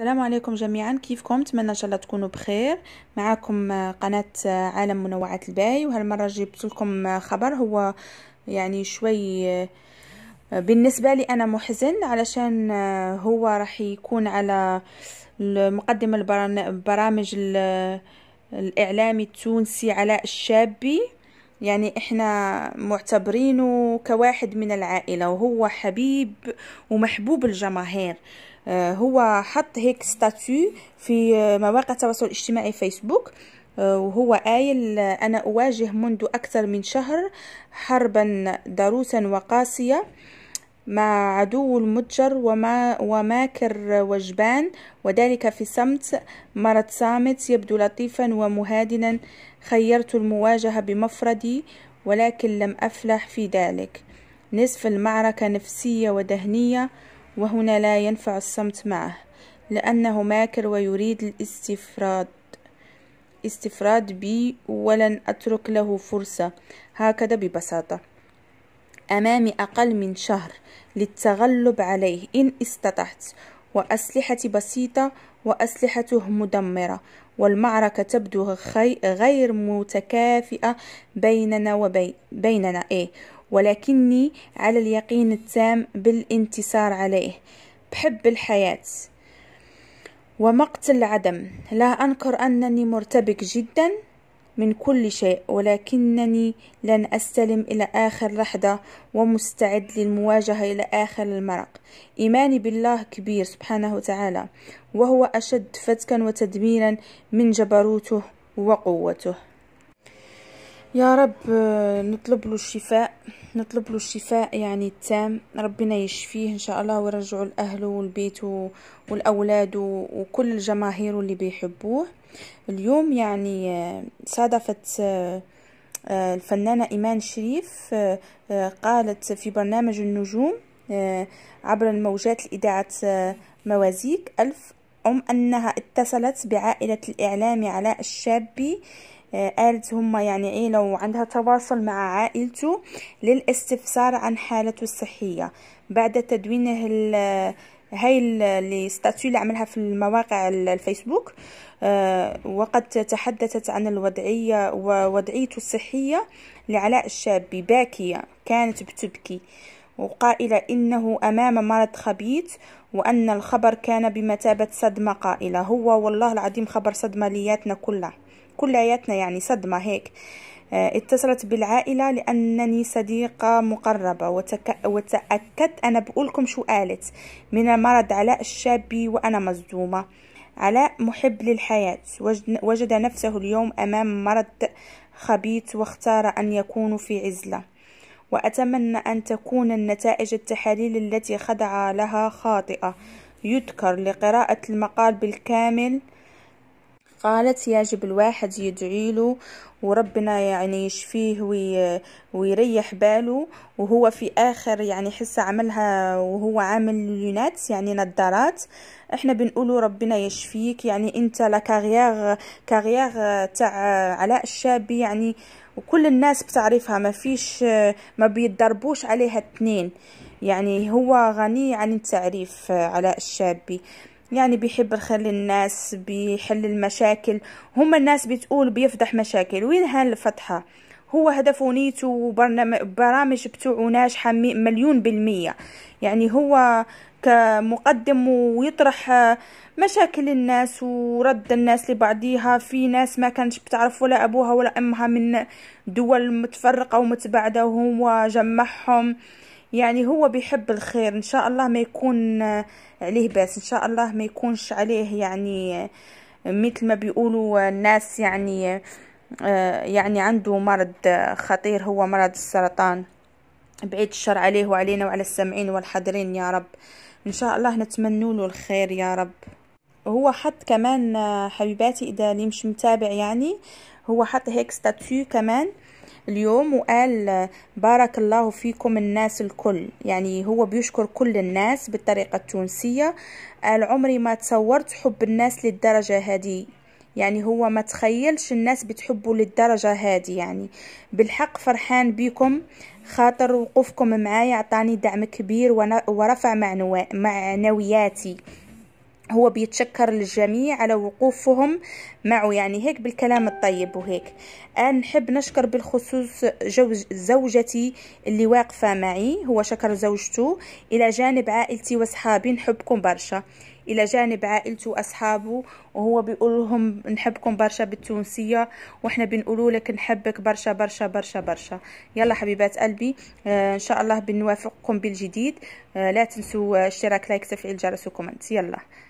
السلام عليكم جميعا كيفكم نتمنى ان شاء الله تكونوا بخير معكم آه، قناه آه، عالم منوعات الباي وهالمره جبت لكم آه، خبر هو يعني شوي بالنسبه لي انا محزن علشان هو راح يكون على مقدم البرامج الاعلامي التونسي علاء الشابي يعني احنا معتبرينه كواحد من العائله وهو حبيب ومحبوب الجماهير آه، هو حط هيك ستاتو في آه، مواقع التواصل الاجتماعي فيسبوك آه، وهو قايل أنا أواجه منذ أكثر من شهر حربا ضروسا وقاسية مع عدو المتجر وما وماكر وجبان وذلك في صمت مرض صامت يبدو لطيفا ومهادنا خيرت المواجهة بمفردي ولكن لم أفلح في ذلك نصف المعركة نفسية ودهنية وهنا لا ينفع الصمت معه لأنه ماكر ويريد الاستفراد استفراد بي ولن أترك له فرصة هكذا ببساطة أمامي أقل من شهر للتغلب عليه إن استطعت وأسلحة بسيطة وأسلحته مدمرة والمعركة تبدو غير متكافئة بيننا وبيننا إيه ولكني على اليقين التام بالانتصار عليه بحب الحياة ومقت العدم لا أنكر أنني مرتبك جدا من كل شيء ولكنني لن أستلم إلى آخر لحظة ومستعد للمواجهة إلى آخر المرق إيماني بالله كبير سبحانه وتعالى وهو أشد فتكا وتدميرا من جبروته وقوته يا رب آه، نطلب له الشفاء نطلب له الشفاء يعني التام ربنا يشفيه ان شاء الله ويرجعوا الاهل والبيت والاولاد وكل الجماهير اللي بيحبوه اليوم يعني آه، صادفت آه، الفنانة إيمان شريف قالت في برنامج النجوم عبر الموجات لإذاعة موازيك ألف أم أنها اتصلت بعائلة الإعلامي علاء الشابي آه، قالت هما يعني عيلة عندها تواصل مع عائلته للاستفسار عن حالته الصحية بعد تدوينه هاي الستاتيو اللي عملها في المواقع الفيسبوك آه، وقد تحدثت عن الوضعية ووضعيته الصحية لعلاء الشابي باكية كانت بتبكي وقائلة إنه أمام مرض خبيث وأن الخبر كان بمثابة صدمة قائلة هو والله العظيم خبر صدمة لياتنا كلها كلياتنا يعني صدمة هيك آه، اتصلت بالعائلة لأنني صديقة مقربة وتك... وتأكدت أنا بقولكم شو قالت من المرض علاء الشابي وأنا مصدومة علاء محب للحياة وجد نفسه اليوم أمام مرض خبيث واختار أن يكون في عزلة وأتمنى أن تكون النتائج التحاليل التي خدع لها خاطئة يذكر لقراءة المقال بالكامل قالت يجب الواحد يدعي له وربنا يعني يشفيه وي ويريح باله وهو في اخر يعني حس عملها وهو عامل لونات يعني نظارات احنا بنقوله ربنا يشفيك يعني انت لا كارير كارير تاع علاء الشابي يعني وكل الناس بتعرفها ما فيش ما بيتضربوش عليها اثنين يعني هو غني عن التعريف علاء الشابي يعني بيحب الخير للناس بيحل المشاكل هما الناس بتقول بيفضح مشاكل وين هالفتحة هو هدفه نيته وبرامج بتوعه ناجحة مليون بالمية يعني هو كمقدم ويطرح مشاكل الناس ورد الناس لبعضيها في ناس ما كانش بتعرف ولا أبوها ولا أمها من دول متفرقة ومتبعدة وهو جمعهم آه يعني هو بيحب الخير ان شاء الله ما يكون عليه باس ان شاء الله ما يكونش عليه يعني مثل ما بيقولوا الناس يعني آه، يعني عنده مرض خطير هو مرض السرطان بعيد الشر عليه وعلينا وعلى السامعين والحاضرين يا رب ان شاء الله نتمنوا له الخير يا رب هو حط كمان آه، حبيباتي اذا اللي مش متابع يعني هو حط هيك ستاتيو كمان آه اليوم وقال بارك الله فيكم الناس الكل يعني هو بيشكر كل الناس بالطريقة التونسية قال عمري ما تصورت حب الناس للدرجة هذه يعني هو ما تخيلش الناس بتحبوا للدرجة هذه يعني بالحق فرحان بيكم خاطر وقوفكم معايا عطاني دعم كبير ورفع معنوياتي هو بيتشكر الجميع على وقوفهم معه يعني هيك بالكلام الطيب وهيك أنا نحب نشكر بالخصوص جوز زوجتي اللي واقفة معي هو شكر زوجته إلى جانب عائلتي وأصحابي نحبكم برشا إلى جانب عائلته وأصحابه وهو بيقول لهم نحبكم برشا بالتونسية وإحنا بنقولوا لك نحبك برشا برشا برشا برشا يلا حبيبات قلبي آه إن شاء الله بنوافقكم بالجديد آه لا تنسوا اشتراك لايك تفعيل جرس وكومنت يلا